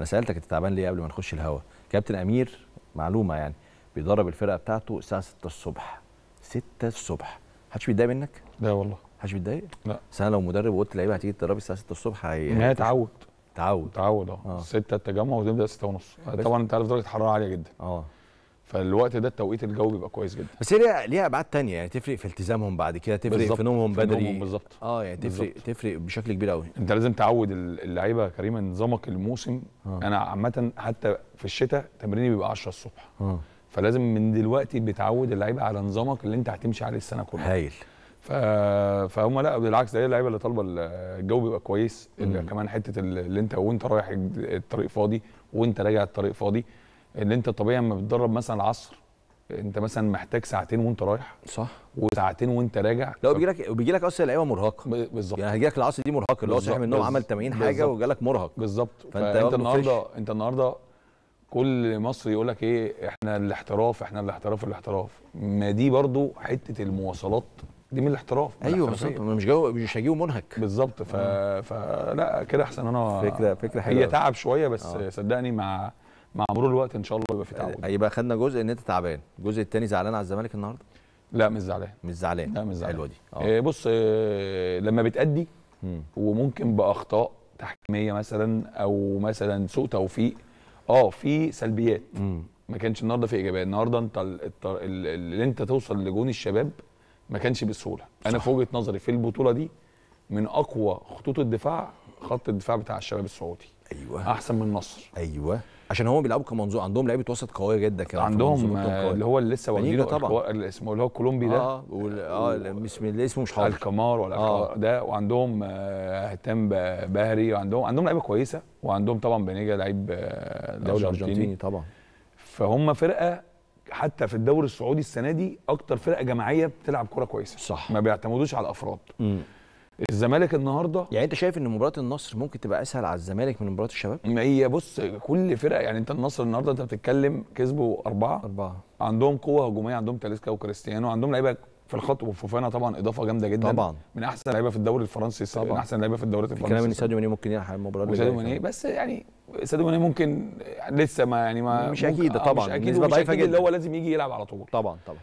انا سالتك انت تعبان ليه قبل ما نخش الهوا كابتن امير معلومه يعني بيدرب الفرقه بتاعته الساعه 6 الصبح 6 الصبح حدش بيتضايق منك لا والله حدش بيتضايق لا بس انا لو مدرب وقلت لعيبه هتيجي تدربي الساعه 6 الصبح هي هي تعود تعود تعود اه 6 اه. التجمع وتبدا 6 ونص طبعا انت عارف درجه الحراره عاليه جدا اه فالوقت ده التوقيت الجو بيبقى كويس جدا بس هي ليها ابعاد ثانيه يعني تفرق في التزامهم بعد كده تفرق في نومهم بدري بالظبط اه يعني تفرق بالزبط. تفرق بشكل كبير قوي انت لازم تعود اللعيبه كريما نظامك الموسم آه. انا عامه حتى في الشتاء تمريني بيبقى 10 الصبح آه. فلازم من دلوقتي بتعود اللعيبه على نظامك اللي انت هتمشي عليه السنه كلها هايل ف... فهم لا بالعكس ده اللعيبه اللي طالبه الجو بيبقى كويس كمان حته اللي انت وانت رايح الطريق فاضي وانت راجع الطريق فاضي ان انت طبيعي لما بتدرب مثلا العصر انت مثلا محتاج ساعتين وانت رايح صح وساعتين وانت راجع لا بيجي لك بيجي لك اصلا لعيبه مرهقه بالظبط يعني هيجي لك العصر دي مرهقه اللي هو صاحي من النوم عمل 80 حاجه وجالك مرهق بالظبط فانت, فأنت النهارده انت النهارده كل مصري يقول لك ايه احنا الاحتراف احنا الاحتراف الاحتراف ما دي برضو حته المواصلات دي من الاحتراف ايوه بالظبط مش جو مش هجيبه منهك بالظبط ف... آه. فلا كده احسن انا فكره فكره حلوه هي تعب شويه بس آه. صدقني مع مع مرور الوقت ان شاء الله يبقى في تعود يبقى خدنا جزء ان انت تعبان الجزء الثاني زعلان على الزمالك النهارده لا مش زعلان مش زعلان لا مش زعلان حلوه دي آه. آه بص آه لما بتأدي مم. وممكن باخطاء تحكيميه مثلا او مثلا سوء توفيق اه في سلبيات مم. ما كانش النهارده في ايجابيات النهارده انت اللي انت توصل لجون الشباب ما كانش بالسهوله انا في وجهه نظري في البطوله دي من اقوى خطوط الدفاع خط الدفاع بتاع الشباب السعودي ايوه احسن من النصر ايوه عشان هم بيلعبوا كمنظومه عندهم لعيبه وسط قويه جدا كده عندهم اللي هو اللي لسه واخدينه طبعا اللي اسمه اللي هو الكولومبي ده اه اه اسم اللي اسمه مش حاضر الكمار ولا آه. ده وعندهم آه، هتام بهري وعندهم عندهم لعيبه كويسه وعندهم طبعا بنيجا لعيب آه، دوري الارجنتيني طبعا فهم فرقه حتى في الدوري السعودي السنه دي اكتر فرقه جماعيه بتلعب كوره كويسه صح ما بيعتمدوش على الافراد الزمالك النهارده يعني انت شايف ان مباراه النصر ممكن تبقى اسهل على الزمالك من مباراه الشباب؟ ما هي بص كل فرقه يعني انت النصر النهارده انت بتتكلم كسبوا اربعه اربعه عندهم قوه هجوميه عندهم تاليسكا وكريستيانو عندهم لعيبه في الخط وفوفانا طبعا اضافه جامده جدا طبعا من احسن لعيبه في الدوري الفرنسي طبعا من احسن لعيبه في الدوريات الفرنسيه كلام ان ساديو ماني ممكن يلحق المباراه دي ساديو ماني بس يعني ساديو ماني ممكن لسه ما يعني ما مش اكيد آه، طبعا مش اكيد, مش أكيد جدا اللي هو لازم يجي يلعب على طول طبعا طبعا